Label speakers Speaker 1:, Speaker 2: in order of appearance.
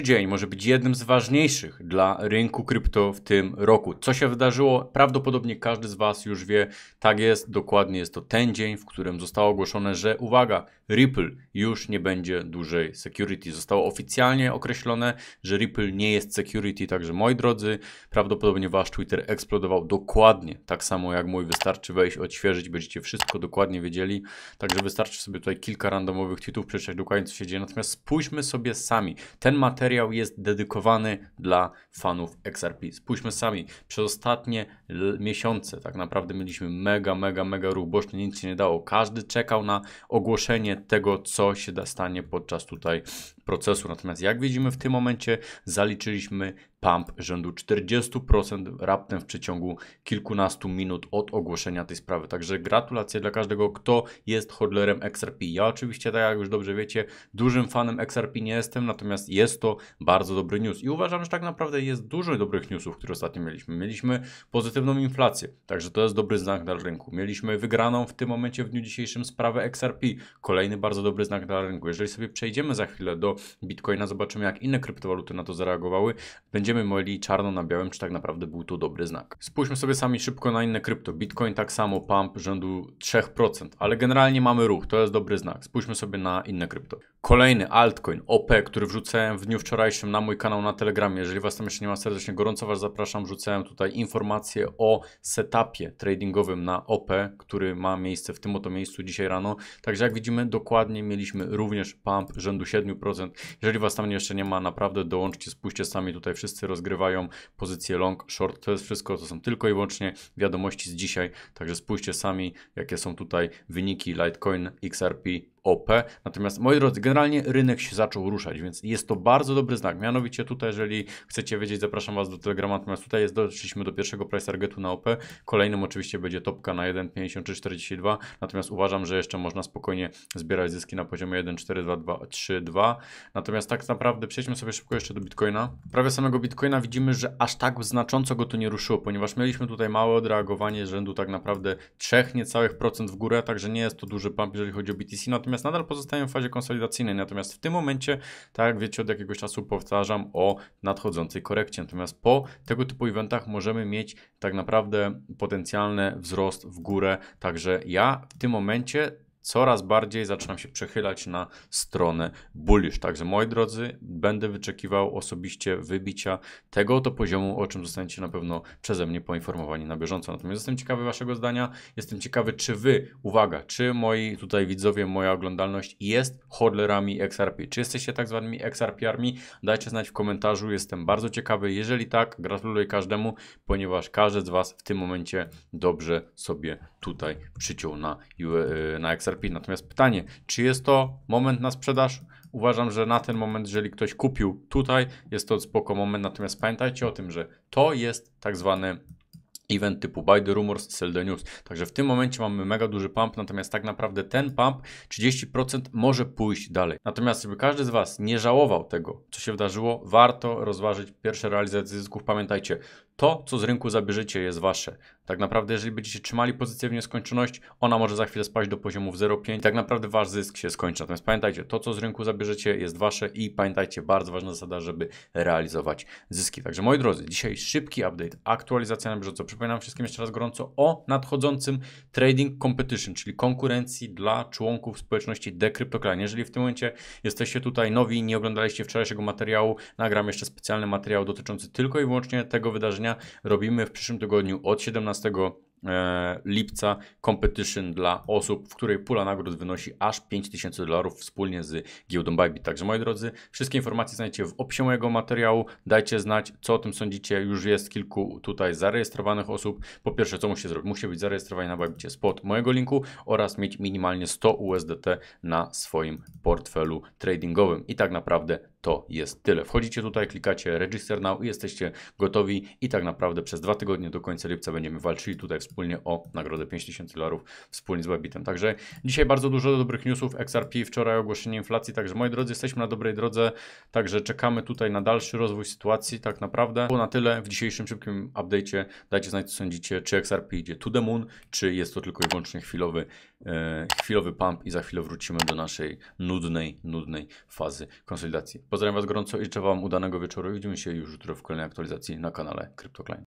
Speaker 1: Dzień może być jednym z ważniejszych dla rynku krypto w tym roku. Co się wydarzyło? Prawdopodobnie każdy z Was już wie. Tak jest, dokładnie jest to ten dzień, w którym zostało ogłoszone, że uwaga, Ripple już nie będzie dłużej security. Zostało oficjalnie określone, że Ripple nie jest security, także moi drodzy, prawdopodobnie Wasz Twitter eksplodował dokładnie tak samo jak mój. Wystarczy wejść, odświeżyć, będziecie wszystko dokładnie wiedzieli. Także wystarczy sobie tutaj kilka randomowych tweetów przeczytać dokładnie co się dzieje. Natomiast spójrzmy sobie sami. Ten materiał materiał jest dedykowany dla fanów XRP. Spójrzmy sami, przez ostatnie miesiące tak naprawdę mieliśmy mega, mega, mega ruch, boczny, nic się nie dało. Każdy czekał na ogłoszenie tego, co się da stanie podczas tutaj procesu. Natomiast jak widzimy w tym momencie zaliczyliśmy pump rzędu 40% raptem w przeciągu kilkunastu minut od ogłoszenia tej sprawy. Także gratulacje dla każdego, kto jest hodlerem XRP. Ja oczywiście, tak jak już dobrze wiecie, dużym fanem XRP nie jestem, natomiast jest to bardzo dobry news i uważam, że tak naprawdę jest dużo dobrych newsów, które ostatnio mieliśmy. Mieliśmy pozytywną inflację, także to jest dobry znak dla rynku. Mieliśmy wygraną w tym momencie w dniu dzisiejszym sprawę XRP, kolejny bardzo dobry znak dla rynku. Jeżeli sobie przejdziemy za chwilę do Bitcoina, zobaczymy jak inne kryptowaluty na to zareagowały, będziemy będziemy mieli czarno na białym, czy tak naprawdę był to dobry znak. Spójrzmy sobie sami szybko na inne krypto. Bitcoin tak samo, pump rzędu 3%, ale generalnie mamy ruch, to jest dobry znak. Spójrzmy sobie na inne krypto. Kolejny altcoin, OP, który wrzucałem w dniu wczorajszym na mój kanał na Telegramie. Jeżeli Was tam jeszcze nie ma, serdecznie gorąco Was zapraszam. Wrzucałem tutaj informację o setupie tradingowym na OP, który ma miejsce w tym oto miejscu dzisiaj rano. Także jak widzimy, dokładnie mieliśmy również pump rzędu 7%. Jeżeli Was tam jeszcze nie ma, naprawdę dołączcie, spójrzcie sami tutaj wszyscy rozgrywają pozycje long, short. To jest wszystko, to są tylko i wyłącznie wiadomości z dzisiaj. Także spójrzcie sami, jakie są tutaj wyniki Litecoin, XRP OP. Natomiast moi drodzy, generalnie rynek się zaczął ruszać, więc jest to bardzo dobry znak. Mianowicie tutaj, jeżeli chcecie wiedzieć, zapraszam Was do Telegrama, natomiast tutaj jest, doszliśmy do pierwszego price targetu na OP. Kolejnym oczywiście będzie topka na 1,50 czy 42, natomiast uważam, że jeszcze można spokojnie zbierać zyski na poziomie 1,4232. Natomiast tak naprawdę przejdźmy sobie szybko jeszcze do Bitcoina. Prawie samego Bitcoina widzimy, że aż tak znacząco go to nie ruszyło, ponieważ mieliśmy tutaj małe odreagowanie rzędu tak naprawdę 3 niecałych procent w górę, także nie jest to duży pump, jeżeli chodzi o BTC, natomiast natomiast nadal pozostają w fazie konsolidacyjnej. Natomiast w tym momencie, tak jak wiecie, od jakiegoś czasu powtarzam o nadchodzącej korekcie. Natomiast po tego typu eventach możemy mieć tak naprawdę potencjalny wzrost w górę. Także ja w tym momencie coraz bardziej zaczynam się przechylać na stronę bullish. Także moi drodzy, będę wyczekiwał osobiście wybicia tego to poziomu, o czym zostaniecie na pewno przeze mnie poinformowani na bieżąco. Natomiast jestem ciekawy waszego zdania, jestem ciekawy czy wy, uwaga, czy moi tutaj widzowie, moja oglądalność jest hodlerami XRP. Czy jesteście tak zwanymi XRP-armi? Dajcie znać w komentarzu, jestem bardzo ciekawy. Jeżeli tak, gratuluję każdemu, ponieważ każdy z was w tym momencie dobrze sobie tutaj przyciął na, e, na XRP. Natomiast pytanie, czy jest to moment na sprzedaż? Uważam, że na ten moment, jeżeli ktoś kupił tutaj, jest to spoko moment. Natomiast pamiętajcie o tym, że to jest tak zwany event typu Buy the Rumors, Sell the News. Także w tym momencie mamy mega duży pump, natomiast tak naprawdę ten pump 30% może pójść dalej. Natomiast żeby każdy z Was nie żałował tego, co się wydarzyło, warto rozważyć pierwsze realizacje zysków. Pamiętajcie, to, co z rynku zabierzecie, jest wasze. Tak naprawdę, jeżeli będziecie trzymali pozycję w nieskończoność, ona może za chwilę spaść do poziomów 0,5. Tak naprawdę wasz zysk się skończy. Natomiast pamiętajcie, to, co z rynku zabierzecie, jest wasze i pamiętajcie, bardzo ważna zasada, żeby realizować zyski. Także moi drodzy, dzisiaj szybki update, aktualizacja na bieżąco. Przypomnę Przypominam wszystkim jeszcze raz gorąco o nadchodzącym Trading Competition, czyli konkurencji dla członków społeczności DeCryptoClan. Jeżeli w tym momencie jesteście tutaj nowi i nie oglądaliście wczorajszego materiału, nagram jeszcze specjalny materiał dotyczący tylko i wyłącznie tego wydarzenia. Robimy w przyszłym tygodniu od 17 E, lipca competition dla osób, w której pula nagród wynosi aż 5000 dolarów wspólnie z giełdą Bybit. Także moi drodzy, wszystkie informacje znajdziecie w opisie mojego materiału. Dajcie znać, co o tym sądzicie. Już jest kilku tutaj zarejestrowanych osób. Po pierwsze, co musi zrobić? Musi być zarejestrowany na Bybicie spod mojego linku oraz mieć minimalnie 100 USDT na swoim portfelu tradingowym. I tak naprawdę to jest tyle. Wchodzicie tutaj, klikacie register now i jesteście gotowi i tak naprawdę przez dwa tygodnie do końca lipca będziemy walczyli tutaj wspólnie o nagrodę 5000 dolarów wspólnie z Webitem. Także dzisiaj bardzo dużo dobrych newsów. XRP wczoraj ogłoszenie inflacji, także moi drodzy jesteśmy na dobrej drodze, także czekamy tutaj na dalszy rozwój sytuacji tak naprawdę. Było na tyle w dzisiejszym szybkim update'cie. Dajcie znać co sądzicie, czy XRP idzie to the moon, czy jest to tylko i wyłącznie chwilowy, e, chwilowy pump i za chwilę wrócimy do naszej nudnej, nudnej fazy konsolidacji. Pozdrawiam Was gorąco i życzę Wam udanego wieczoru. Widzimy się już jutro w kolejnej aktualizacji na kanale CryptoClient.